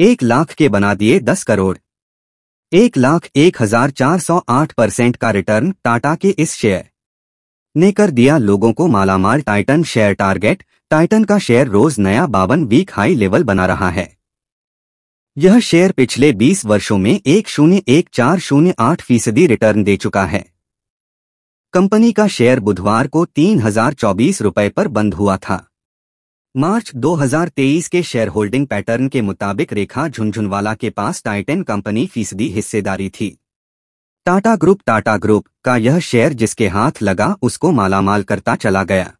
एक लाख के बना दिए दस करोड़ एक लाख एक हजार चार सौ आठ परसेंट का रिटर्न टाटा के इस शेयर ने कर दिया लोगों को मालामाल टाइटन शेयर टारगेट टाइटन का शेयर रोज नया बावन वीक हाई लेवल बना रहा है यह शेयर पिछले 20 वर्षों में एक शून्य एक चार शून्य आठ फीसदी रिटर्न दे चुका है कंपनी का शेयर बुधवार को तीन हजार चौबीस रुपये पर बंद हुआ था मार्च 2023 के शेयर होल्डिंग पैटर्न के मुताबिक रेखा झुंझुनवाला के पास टाइटन कंपनी फीसदी हिस्सेदारी थी टाटा ग्रुप टाटा ग्रुप का यह शेयर जिसके हाथ लगा उसको मालामाल करता चला गया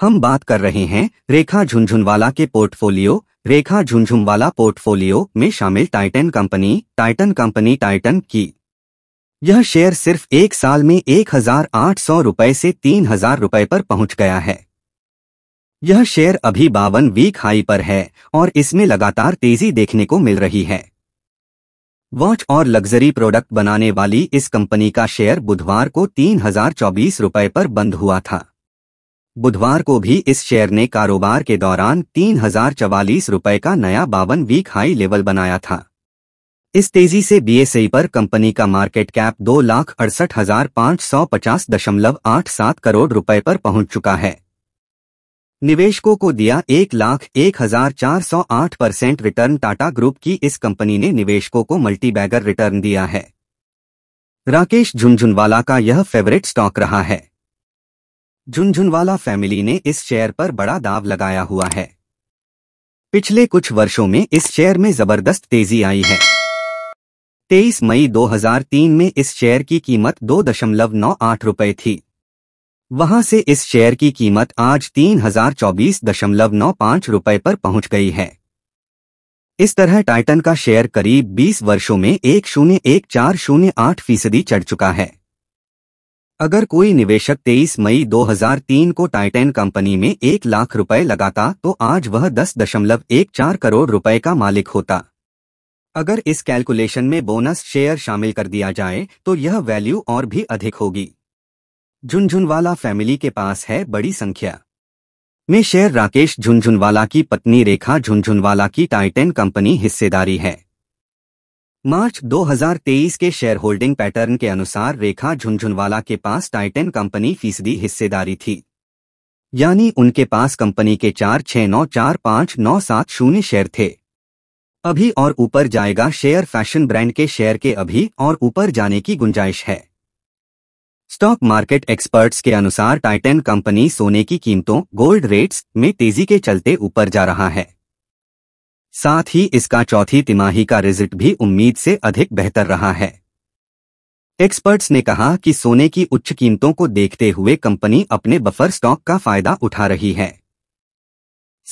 हम बात कर रहे हैं रेखा झुंझुनवाला के पोर्टफोलियो रेखा झुंझुनवाला पोर्टफोलियो में शामिल Titan company Titan company Titan की यह शेयर सिर्फ एक साल में एक हजार आठ सौ रुपए से तीन हजार रुपए पर पहुंच गया है यह शेयर अभी बावन वीक हाई पर है और इसमें लगातार तेजी देखने को मिल रही है वॉच और लग्जरी प्रोडक्ट बनाने वाली इस कंपनी का शेयर बुधवार को तीन हजार चौबीस पर बंद हुआ था बुधवार को भी इस शेयर ने कारोबार के दौरान तीन हजार चवालीस का नया बावन वीक हाई लेवल बनाया था इस तेजी से बीएसई पर कंपनी का मार्केट कैप दो लाख अड़सठ हजार पाँच सौ पचास दशमलव आठ सात करोड़ रुपए पर पहुंच चुका है निवेशकों को दिया एक लाख एक हजार चार सौ आठ परसेंट रिटर्न टाटा ग्रुप की इस कंपनी ने निवेशकों को मल्टीबैगर रिटर्न दिया है राकेश झुंझुनवाला का यह फेवरेट स्टॉक रहा है झुंझुनवाला फैमिली ने इस शेयर पर बड़ा दाव लगाया हुआ है पिछले कुछ वर्षों में इस शेयर में जबरदस्त तेजी आई है 23 मई 2003 में इस शेयर की कीमत दो दशमलव नौ आठ रुपए थी वहां से इस शेयर की कीमत आज तीन हजार चौबीस दशमलव नौ पाँच रुपए पर पहुंच गई है इस तरह टाइटन का शेयर करीब 20 वर्षों में एक शून्य एक चार शून्य आठ फीसदी चढ़ चुका है अगर कोई निवेशक 23 मई 2003 को टाइटन कंपनी में एक लाख रुपए लगाता तो आज वह दस दशमलव एक चार करोड़ रुपए का मालिक होता अगर इस कैलकुलेशन में बोनस शेयर शामिल कर दिया जाए तो यह वैल्यू और भी अधिक होगी झुनझुनवाला फैमिली के पास है बड़ी संख्या में शेयर राकेश झुनझुनवाला की पत्नी रेखा झुनझुनवाला की टाइटेन कंपनी हिस्सेदारी है मार्च 2023 के शेयर होल्डिंग पैटर्न के अनुसार रेखा झुनझुनवाला के पास टाइटेन कंपनी फीसदी हिस्सेदारी थी यानी उनके पास कंपनी के चार छः नौ चार पांच नौ सात शून्य शेयर थे अभी और ऊपर जाएगा शेयर फैशन ब्रांड के शेयर के अभी और ऊपर जाने की गुंजाइश है स्टॉक मार्केट एक्सपर्ट्स के अनुसार टाइटन कंपनी सोने की कीमतों गोल्ड रेट्स में तेजी के चलते ऊपर जा रहा है साथ ही इसका चौथी तिमाही का रिजल्ट भी उम्मीद से अधिक बेहतर रहा है एक्सपर्ट्स ने कहा कि सोने की उच्च कीमतों को देखते हुए कंपनी अपने बफर स्टॉक का फायदा उठा रही है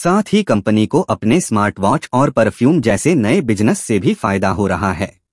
साथ ही कंपनी को अपने स्मार्ट वॉच और परफ्यूम जैसे नए बिजनेस से भी फायदा हो रहा है